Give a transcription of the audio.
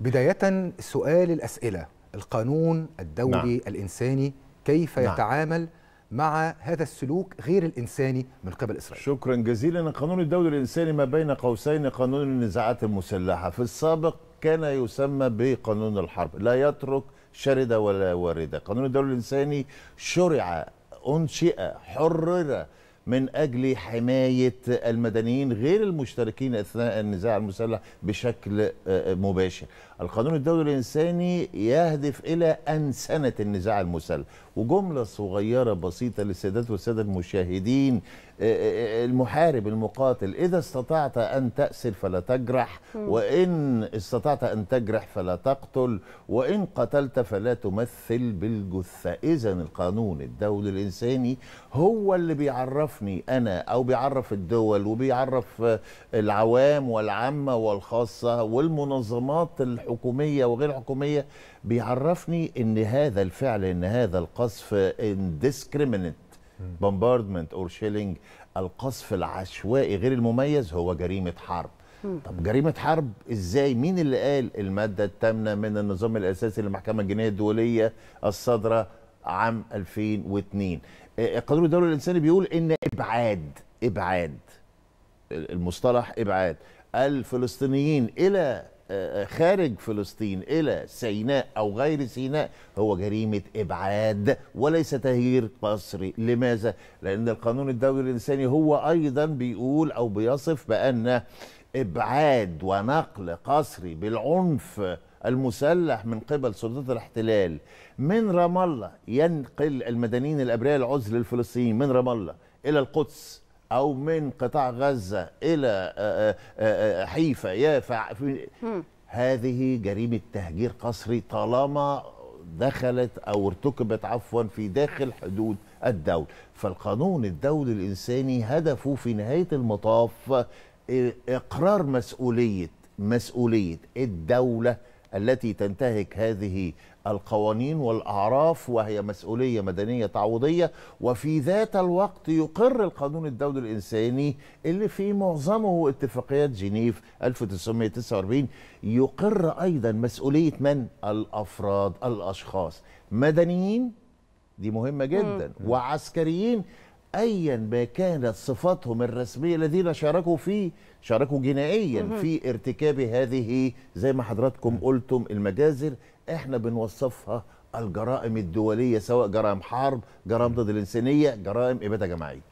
بداية سؤال الأسئلة القانون الدولي نعم. الإنساني كيف نعم. يتعامل مع هذا السلوك غير الإنساني من قبل إسرائيل شكرا جزيلا القانون الدولي الإنساني ما بين قوسين قانون النزاعات المسلحة في السابق كان يسمى بقانون الحرب لا يترك شردة ولا واردة قانون الدولي الإنساني شرع أنشئ حرر من أجل حماية المدنيين غير المشتركين أثناء النزاع المسلح بشكل آه، آه، مباشر القانون الدولي الإنساني يهدف إلى أنسنة النزاع المسلح وجملة صغيرة بسيطة للسيدات والسادة المشاهدين آه، المحارب المقاتل إذا استطعت أن تأسر فلا تجرح وإن استطعت أن تجرح فلا تقتل وإن قتلت فلا تمثل بالجثة إذا القانون الدولي الإنساني هو اللي بيعرف بيعرفني انا او بيعرف الدول وبيعرف العوام والعامه والخاصه والمنظمات الحكوميه وغير الحكوميه بيعرفني ان هذا الفعل ان هذا القصف indiscriminate bombardment or shelling القصف العشوائي غير المميز هو جريمه حرب طب جريمة حرب ازاي مين اللي قال المادة الثامنة من النظام الأساسي للمحكمة الجنائية الدولية الصادرة عام 2002 القانون آه، آه، الدولي الإنساني بيقول إن إبعاد إبعاد المصطلح إبعاد الفلسطينيين إلى آه، خارج فلسطين إلى سيناء أو غير سيناء هو جريمة إبعاد وليس تهجير قسري لماذا؟ لأن القانون الدولي الإنساني هو أيضا بيقول أو بيصف بأن إبعاد ونقل قسري بالعنف المسلح من قبل سلطات الاحتلال من رام الله ينقل المدنيين الابرياء العزل الفلسطينيين من رام الله الى القدس او من قطاع غزه الى آه، آه، آه، حيفا يافا هذه جريمه تهجير قسري طالما دخلت او ارتكبت عفوا في داخل حدود الدولة فالقانون الدولي الإنساني هدفه في نهاية المطاف إقرار مسؤولية مسؤولية الدولة التي تنتهك هذه القوانين والأعراف وهي مسؤولية مدنية تعويضية وفي ذات الوقت يقر القانون الدولي الإنساني اللي في معظمه اتفاقيات جنيف 1949 يقر أيضا مسؤولية من؟ الأفراد الأشخاص مدنيين دي مهمة جدا وعسكريين ايا ما كانت صفاتهم الرسميه الذين شاركوا فيه شاركوا جنائيا في ارتكاب هذه زي ما حضراتكم قلتم المجازر احنا بنوصفها الجرائم الدوليه سواء جرائم حرب جرائم ضد الانسانيه جرائم اباده جماعيه